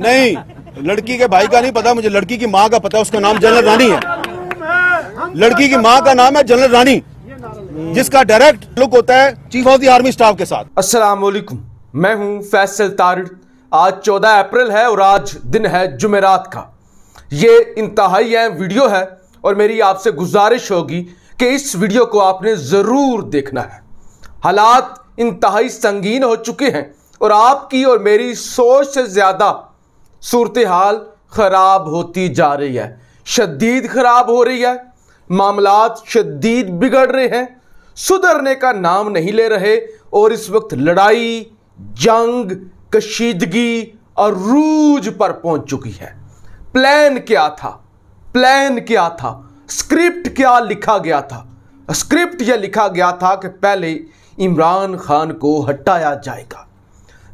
नहीं लड़की के भाई का नहीं पता मुझे लड़की की माँ का पता है उसका नाम जनरल रानी है लड़की की माँ का नाम है जनरल रानी जिसका डायरेक्ट लुक होता है chief of the army staff के साथ अस्सलाम मैं हूँ फैसल तारिड आज चौदह अप्रैल है और आज दिन है जुमेरात का ये इंतहाई अहम वीडियो है और मेरी आपसे गुजारिश होगी कि इस वीडियो को आपने ज़रूर देखना है हालात इंतहाई संगीन हो चुके हैं और आपकी और मेरी सोच से ज़्यादा सूरत हाल ख़राब होती जा रही है शदीद ख़राब हो रही है मामला शदीद बिगड़ रहे हैं सुधरने का नाम नहीं ले रहे और इस वक्त लड़ाई जंग कशीदगी और रूज पर पहुंच चुकी है प्लान क्या था प्लान क्या था स्क्रिप्ट क्या लिखा गया था स्क्रिप्ट यह लिखा गया था कि पहले इमरान खान को हटाया जाएगा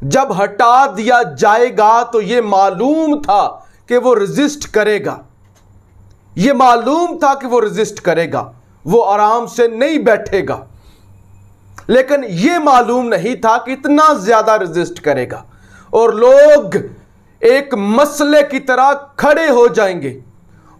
जब हटा दिया जाएगा तो यह मालूम था कि वो रजिस्ट करेगा यह मालूम था कि वो रजिस्ट करेगा वो आराम से नहीं बैठेगा लेकिन यह मालूम नहीं था कि इतना ज्यादा रजिस्ट करेगा और लोग एक मसले की तरह खड़े हो जाएंगे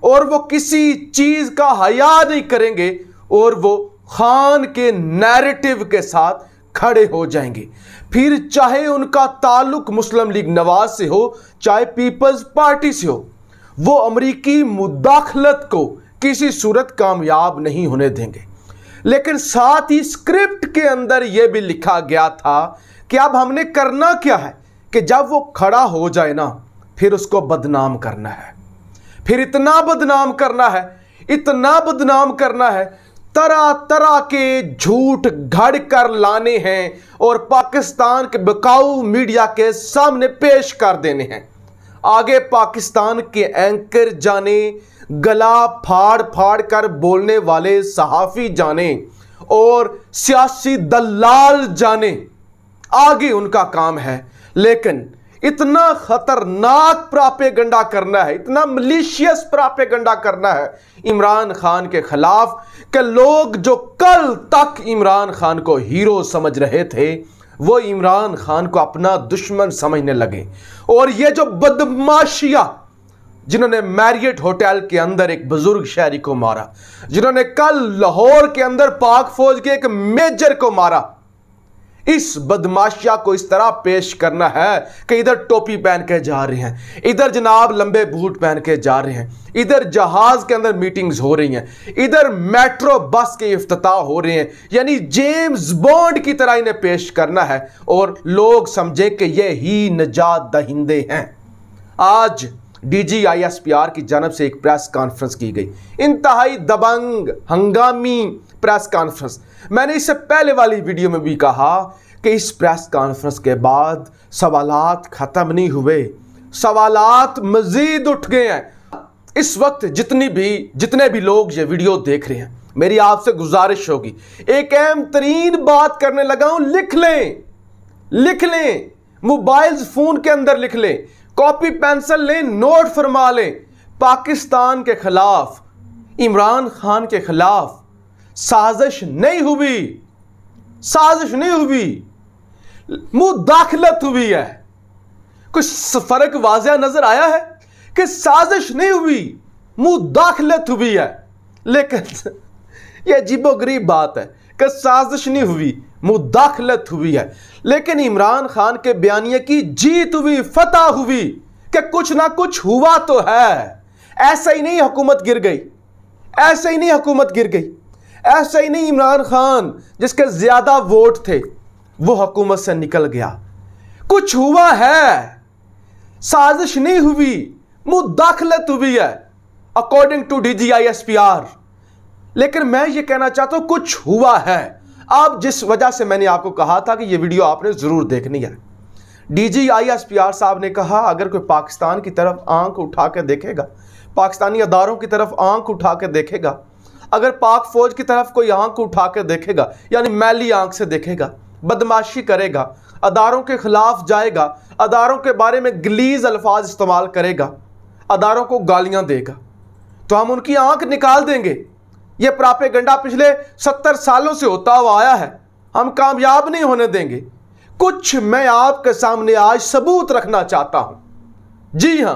और वो किसी चीज का हया नहीं करेंगे और वो खान के नैरेटिव के साथ खड़े हो जाएंगे फिर चाहे उनका ताल्लुक मुस्लिम लीग नवाज से हो चाहे पीपल्स पार्टी से हो वो अमरीकी मुदाखलत को किसी सूरत कामयाब नहीं होने देंगे लेकिन साथ ही स्क्रिप्ट के अंदर यह भी लिखा गया था कि अब हमने करना क्या है कि जब वो खड़ा हो जाए ना फिर उसको बदनाम करना है फिर इतना बदनाम करना है इतना बदनाम करना है तरह तरह के झूठ घड़ कर लाने हैं और पाकिस्तान के बकाऊ मीडिया के सामने पेश कर देने हैं आगे पाकिस्तान के एंकर जाने गला फाड़ फाड़ कर बोलने वाले सहाफ़ी जाने और सियासी दलाल जाने आगे उनका काम है लेकिन इतना खतरनाक प्रापे गंडा करना है इतना मलिशियस प्रापे गंडा करना है इमरान खान के खिलाफ के लोग जो कल तक इमरान खान को हीरो समझ रहे थे वो इमरान खान को अपना दुश्मन समझने लगे और ये जो बदमाशिया जिन्होंने मैरियट होटल के अंदर एक बुजुर्ग शहरी को मारा जिन्होंने कल लाहौर के अंदर पाक फौज के एक मेजर को मारा इस बदमाशिया को इस तरह पेश करना है कि इधर टोपी पहन के जा रहे हैं इधर जनाब लंबे बूट पहन के जा रहे हैं इधर जहाज के अंदर मीटिंग्स हो रही हैं इधर मेट्रो बस के अफ्ताह हो रहे हैं यानी जेम्स बॉन्ड की तरह इन्हें पेश करना है और लोग समझे कि ये ही नजात दहिंदे हैं आज डीजीआईएसपीआर की जानब से एक प्रेस कॉन्फ्रेंस की गई इंतहाई दबंग हंगामी प्रेस कॉन्फ्रेंस मैंने इससे पहले वाली वीडियो में भी कहा कि इस प्रेस कॉन्फ्रेंस के बाद सवाल ख़त्म नहीं हुए सवालत मज़ीद उठ गए हैं इस वक्त जितनी भी जितने भी लोग ये वीडियो देख रहे हैं मेरी आपसे गुजारिश होगी एक अहम तरीन बात करने लगा हूं लिख लें लिख लें मोबाइल फ़ोन के अंदर लिख लें कॉपी पेंसिल लें नोट फरमा लें पाकिस्तान के खिलाफ इमरान खान के खिलाफ साजिश नहीं हुई साजिश नहीं हुई मुंह दाखिलत हुई है कुछ फर्क वाजिया नजर आया है कि साजिश नहीं हुई मुंह दाखिलत हुई है लेकिन यह अजीबो गरीब बात है कि साजिश नहीं हुई मुदाखलत हुई है लेकिन इमरान खान के बयानिए की जीत हुई फतह हुई कि कुछ ना कुछ हुआ तो है ऐसे ही नहीं हुकूमत गिर गई ऐसे ही नहीं हुकूमत गिर गई ऐसे ही नहीं इमरान खान जिसके ज़्यादा वोट थे वो हुकूमत से निकल गया कुछ हुआ है साजिश नहीं हुई मुदाखलत हुई है according to D G I S P R लेकिन मैं ये कहना चाहता हूं कुछ हुआ है आप जिस वजह से मैंने आपको कहा था कि ये वीडियो आपने ज़रूर देखनी है डीजी आर साहब ने कहा अगर कोई पाकिस्तान की तरफ आंख उठा कर देखेगा पाकिस्तानी अदारों की तरफ आंख उठा कर देखेगा अगर पाक फौज की तरफ कोई आंख उठा कर देखेगा यानी मैली आंख से देखेगा बदमाशी करेगा अदारों के खिलाफ जाएगा अदारों के बारे में गलीज अल्फाज इस्तेमाल करेगा अदारों को गालियां देगा तो हम उनकी आंख निकाल देंगे ये प्रापेगंडा पिछले सत्तर सालों से होता हुआ आया है हम कामयाब नहीं होने देंगे कुछ मैं आपके सामने आज सबूत रखना चाहता हूं जी हां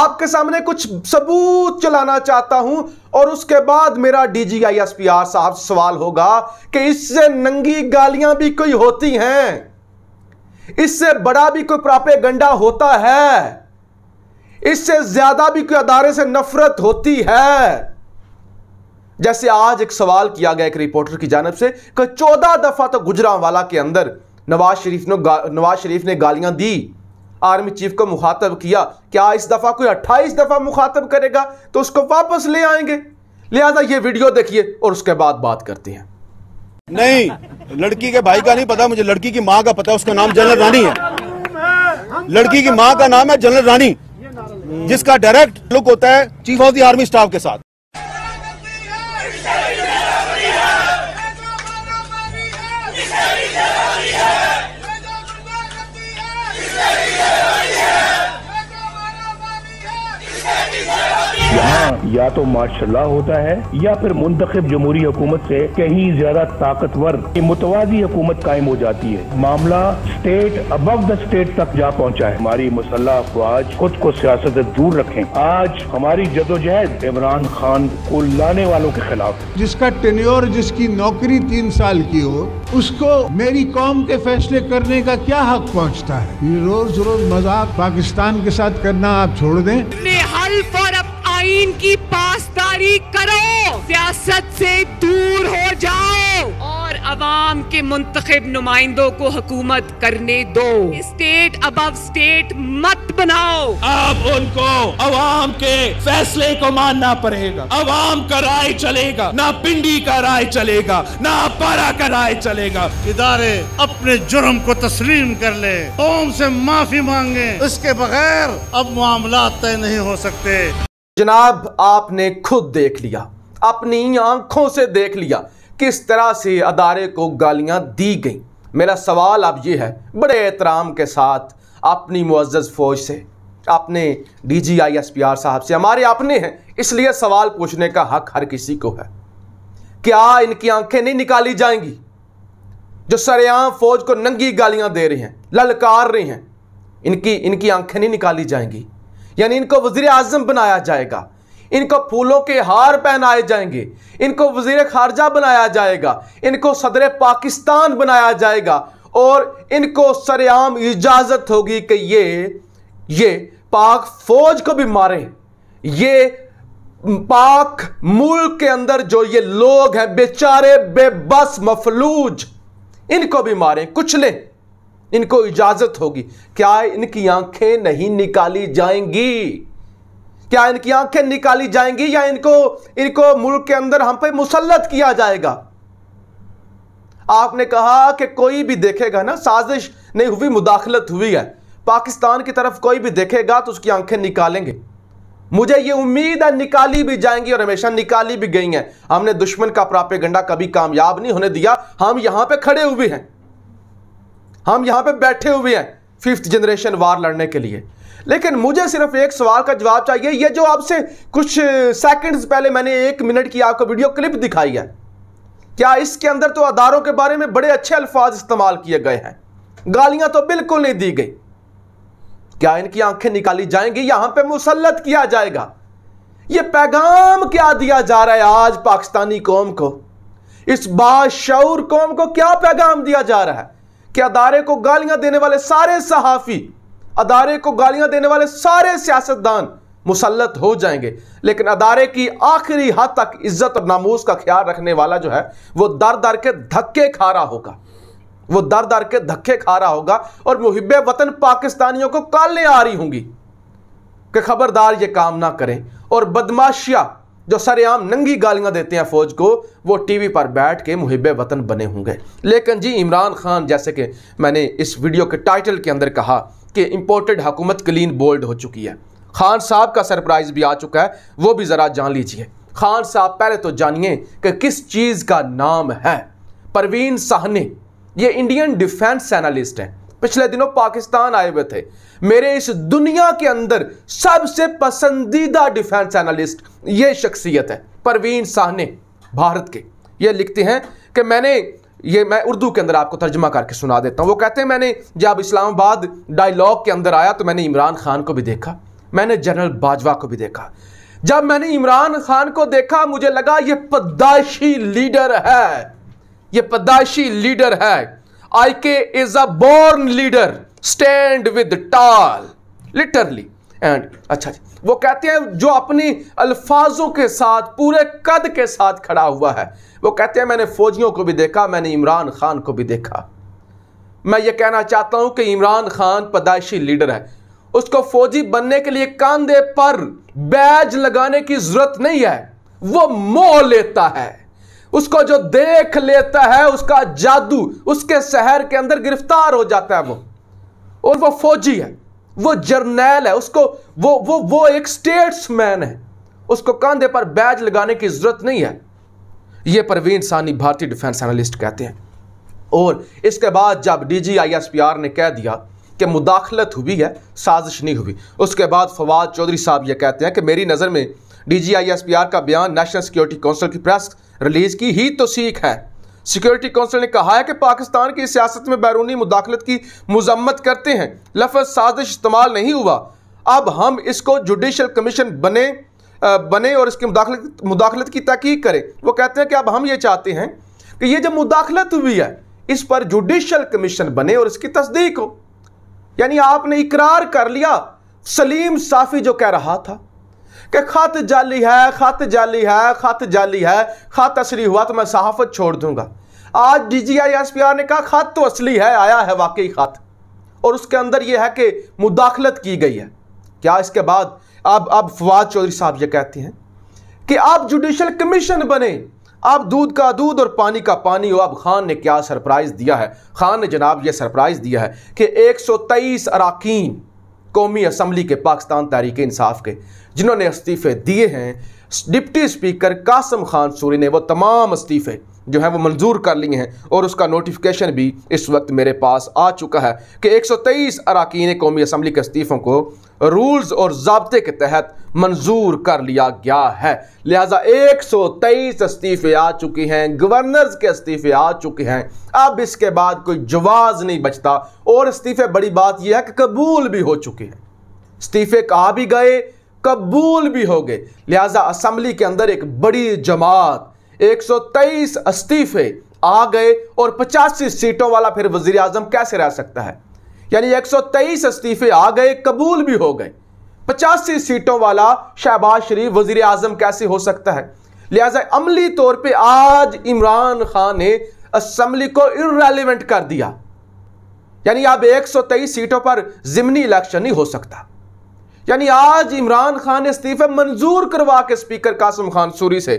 आपके सामने कुछ सबूत चलाना चाहता हूं और उसके बाद मेरा डीजीआईएसपीआर साहब सवाल होगा कि इससे नंगी गालियां भी कोई होती हैं इससे बड़ा भी कोई प्रापेगंडा होता है इससे ज्यादा भी कोई अदारे से नफरत होती है जैसे आज एक सवाल किया गया एक रिपोर्टर की जानब से कि चौदह दफ़ा तो गुजरावाला के अंदर नवाज शरीफ ने नवाज शरीफ ने गालियां दी आर्मी चीफ को मुखातब किया क्या इस दफ़ा कोई अट्ठाईस दफ़ा मुखातब करेगा तो उसको वापस ले आएंगे लिहाजा ये वीडियो देखिए और उसके बाद बात करते हैं नहीं लड़की के भाई का नहीं पता मुझे लड़की की माँ का पता उसका नाम जनरल रानी है लड़की की माँ का नाम है जनरल रानी जिसका डायरेक्ट लुक होता है chief of the army staff के साथ Miami. या तो माशाला होता है या फिर मुंतखब जमहूरी हुकूमत से कहीं ज्यादा ताकतवर मुतवाजी हुकूमत कायम हो जाती है मामला स्टेट अब द स्टेट तक जा पहुँचा है हमारी मुसल्ह अफवाज खुद को सियासत से दूर रखें आज हमारी जदोजहद इमरान खान को लाने वालों के खिलाफ जिसका टेन्योर जिसकी नौकरी तीन साल की हो उसको मेरी कौम के फैसले करने का क्या हक पहुंचता है रोज रोज मजाक पाकिस्तान के साथ करना आप छोड़ दें फॉर आइन की पासदारी करो सियासत से दूर हो जाओ और आवाम के मुंतखब नुमाइंदों को हुकूमत करने दो स्टेट अब स्टेट मत बनाओ अब उनको आवाम के फैसले को मानना पड़ेगा आवाम का राय चलेगा ना पिंडी का राय चलेगा ना पारा का राय चलेगा इदारे अपने जुर्म को तस्लीम कर ले कौम से माफी मांगे इसके बगैर अब मामला तय नहीं हो सकते जनाब आपने खुद देख लिया अपनी आंखों से देख लिया किस तरह से अदारे को गालियां दी गई मेरा सवाल अब ये है बड़े एहतराम के साथ अपनी मुआज़ फ़ौज से अपने D G I S P R साहब से हमारे अपने हैं इसलिए सवाल पूछने का हक हर किसी को है क्या इनकी आंखें नहीं निकाली जाएंगी जो सरेआम फौज को नंगी गालियां दे रही हैं ललकार रही हैं इनकी इनकी आंखें नहीं निकाली जाएंगी यानी इनको वजीर आजम बनाया जाएगा इनको फूलों के हार पहनाए जाएंगे इनको वजीर खारजा बनाया जाएगा इनको सदर पाकिस्तान बनाया जाएगा और इनको सरेआम इजाज़त होगी कि ये ये पाक फौज को भी मारें ये पाक मुल्क के अंदर जो ये लोग हैं बेचारे बेबस मफलूज इनको भी मारें कुछ लें इनको इजाजत होगी क्या इनकी आंखें नहीं निकाली जाएंगी क्या इनकी आंखें निकाली जाएंगी या इनको इनको मुल्क के अंदर हम पे मुसलत किया जाएगा आपने कहा कि कोई भी देखेगा ना साजिश नहीं हुई मुदाखलत हुई है पाकिस्तान की तरफ कोई भी देखेगा तो उसकी आंखें निकालेंगे मुझे ये उम्मीद है निकाली भी जाएंगी और हमेशा निकाली भी गई हैं हमने दुश्मन का प्रापे कभी कामयाब नहीं होने दिया हम यहां पे खड़े हुए हैं हम यहाँ पे बैठे हुए हैं फिफ्थ जनरेशन वार लड़ने के लिए लेकिन मुझे सिर्फ एक सवाल का जवाब चाहिए ये जो आपसे कुछ सेकंड्स पहले मैंने एक मिनट की आपको वीडियो क्लिप दिखाई है क्या इसके अंदर तो अदारों के बारे में बड़े अच्छे अल्फाज इस्तेमाल किए गए हैं गालियां तो बिल्कुल नहीं दी गई क्या इनकी आंखें निकाली जाएंगी यहां पर मुसलत किया जाएगा यह पैगाम क्या दिया जा रहा है आज पाकिस्तानी कौम को इस बाशर कौम को क्या पैगाम दिया जा रहा है कि अदारे को गालियां देने वाले सारे सहाफ़ी अदारे को गालियां देने वाले सारे सियासतदान मुसलत हो जाएंगे लेकिन अदारे की आखिरी हद तक इज्जत और नामूस का ख्याल रखने वाला जो है वो दर दर के धक्के खा रहा होगा वो दर दर के धक्के खा रहा होगा और मुहिब वतन पाकिस्तानियों को कालने आ रही होंगी कि खबरदार ये काम ना करें और बदमाशिया जो सरेआम नंगी गालियां देते हैं फौज को वो टीवी पर बैठ के मुहिब वतन बने होंगे लेकिन जी इमरान खान जैसे कि मैंने इस वीडियो के टाइटल के अंदर कहा कि इम्पोर्टेड हुकूमत क्लीन बोल्ड हो चुकी है खान साहब का सरप्राइज़ भी आ चुका है वो भी ज़रा जान लीजिए खान साहब पहले तो जानिए कि किस चीज़ का नाम है परवीन साहनी ये इंडियन डिफेंस एनालिस्ट हैं पिछले दिनों पाकिस्तान आए हुए थे मेरे इस दुनिया के अंदर सबसे पसंदीदा डिफेंस एनालिस्ट ये शख्सियत है परवीन साहने भारत के ये लिखते हैं कि मैंने ये मैं उर्दू के अंदर आपको तर्जमा करके सुना देता हूँ वो कहते हैं मैंने जब इस्लामाबाद डायलॉग के अंदर आया तो मैंने इमरान खान को भी देखा मैंने जनरल बाजवा को भी देखा जब मैंने इमरान खान को देखा मुझे लगा ये पदाइशी लीडर है ये पद्दाशी लीडर है IK is a born leader stand with tall literally and अच्छा जी वो कहते हैं जो अपनी अल्फाजों के साथ पूरे कद के साथ खड़ा हुआ है वो कहते हैं मैंने फौजियों को भी देखा मैंने इमरान खान को भी देखा मैं ये कहना चाहता हूं कि इमरान खान पदाइशी लीडर है उसको फौजी बनने के लिए कांधे पर बैज लगाने की जरूरत नहीं है वो मोह लेता है उसको जो देख लेता है उसका जादू उसके शहर के अंदर गिरफ्तार हो जाता है वो और वो फौजी है वो जर्नैल है उसको वो वो वो एक स्टेट्समैन है उसको कंधे पर बैज लगाने की जरूरत नहीं है ये परवीन सानी भारतीय डिफेंस एनालिस्ट कहते हैं और इसके बाद जब डीजीआईएसपीआर ने कह दिया कि मुदाखलत हुई है साजिश नहीं हुई उसके बाद फवाद चौधरी साहब ये कहते हैं कि मेरी नज़र में डीजीआईएसपीआर का बयान नेशनल सिक्योरिटी काउंसिल की प्रेस रिलीज की ही तो सीख है सिक्योरिटी काउंसिल ने कहा है कि पाकिस्तान की सियासत में बैरूनी मुदाखलत की मजम्मत करते हैं लफज साजिश इस्तेमाल नहीं हुआ अब हम इसको जुडिशल कमीशन बने बने और इसकी मुदाखलत मुदाखलत की तहकीक करें वो कहते हैं कि अब हम ये चाहते हैं कि ये जब मुदाखलत हुई है इस पर जुडिशल कमीशन बने और इसकी तस्दीक हो यानी आपने इकरार कर लिया सलीम साफी जो कह रहा था कि खत जाली है खत जाली है खत जाली है खत असली हुआ तो मैं सहाफत छोड़ दूंगा आज D G I S P R ने कहा खत तो असली है आया है वाकई खत और उसके अंदर यह है कि मुदाखलत की गई है क्या इसके बाद अब अब फवाद चौधरी साहब ये कहते हैं कि आप जुडिशल कमीशन बने आप दूध का दूध और पानी का पानी हो अब खान ने क्या सरप्राइज़ दिया है खान ने जनाब यह सरप्राइज़ दिया है कि 123 अरकान कौमी असम्बली के पाकिस्तान तहरीक इंसाफ के जिन्होंने इस्तीफ़े दिए हैं डिप्टी स्पीकर कासम खान सूरी ने वो तमाम इस्तीफ़े जो है वो मंजूर कर लिए हैं और उसका नोटिफिकेशन भी इस वक्त मेरे पास आ चुका है कि 123 अरकान कौमी असम्बली के इस्तीफ़ों को रूल्स और जबते के तहत मंजूर कर लिया गया है लिहाजा एक सौ तेईस इस्तीफ़े आ चुके हैं गवर्नर्स के इस्तीफ़े आ चुके हैं अब इसके बाद कोई जवाज़ नहीं बचता और इस्तीफ़े बड़ी बात यह है कि कबूल भी हो चुके हैं इस्तीफ़े कहा भी गए कबूल भी हो गए लिहाजा असम्बली के अंदर एक बड़ी जमात एक सौ तेईस इस्तीफ़े आ गए और पचासी सीटों वाला फिर वजीर अजम कैसे रह सकता है यानी 123 इस्तीफे आ गए कबूल भी हो गए पचासी सीटों वाला शहबाज शरीफ वजीर आजम कैसे हो सकता है लिहाजा अमली तौर पर आज इमरान खान ने असम्बली को इरेलीवेंट कर दिया यानी अब 123 सीटों पर जिमनी इलेक्शन नहीं हो सकता यानी आज इमरान खान ने इस्तीफे मंजूर करवा के स्पीकर कासम खान सूरी से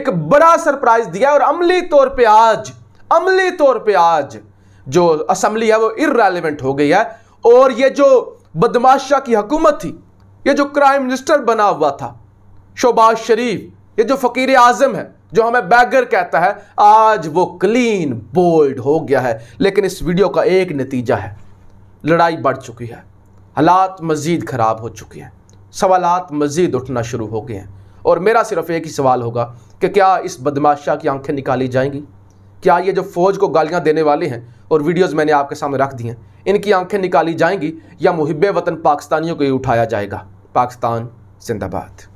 एक बड़ा सरप्राइज दिया और अमली तौर पर आज अमली तौर पर आज जो असम्बली है वो इरेलीवेंट हो गई है और ये जो बदमाशाह की हकूमत थी ये जो क्राइम मिनिस्टर बना हुआ था शोबाज शरीफ ये जो फ़कीर आज़म है जो हमें बैगर कहता है आज वो क्लीन बोल्ड हो गया है लेकिन इस वीडियो का एक नतीजा है लड़ाई बढ़ चुकी है हालात मज़ीद ख़राब हो चुके हैं सवालत मज़ीद उठना शुरू हो गए हैं और मेरा सिर्फ एक ही सवाल होगा कि क्या इस बदमाशाह की आंखें निकाली जाएंगी क्या ये जो फौज को गालियां देने वाले हैं और वीडियोस मैंने आपके सामने रख दी हैं इनकी आंखें निकाली जाएंगी या मुहिब वतन पाकिस्तानियों को ही उठाया जाएगा पाकिस्तान जिंदाबाद